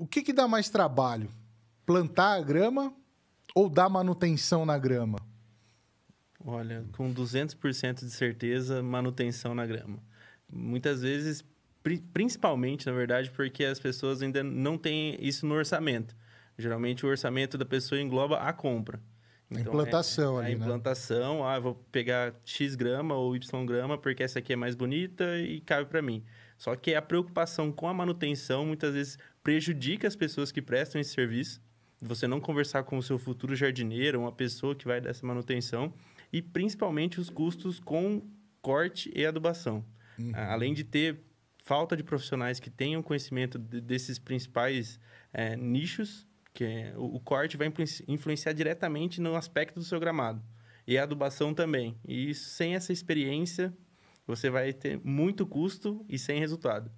O que, que dá mais trabalho? Plantar a grama ou dar manutenção na grama? Olha, com 200% de certeza, manutenção na grama. Muitas vezes, pri principalmente, na verdade, porque as pessoas ainda não têm isso no orçamento. Geralmente, o orçamento da pessoa engloba a compra. Na então, é, implantação é, ali, A né? implantação, né? ah, vou pegar X grama ou Y grama porque essa aqui é mais bonita e cabe para mim. Só que a preocupação com a manutenção muitas vezes prejudica as pessoas que prestam esse serviço. Você não conversar com o seu futuro jardineiro, uma pessoa que vai dessa manutenção e principalmente os custos com corte e adubação. Uhum. Além de ter falta de profissionais que tenham conhecimento de, desses principais é, nichos, porque o, o corte vai influenciar diretamente no aspecto do seu gramado. E a adubação também. E sem essa experiência, você vai ter muito custo e sem resultado.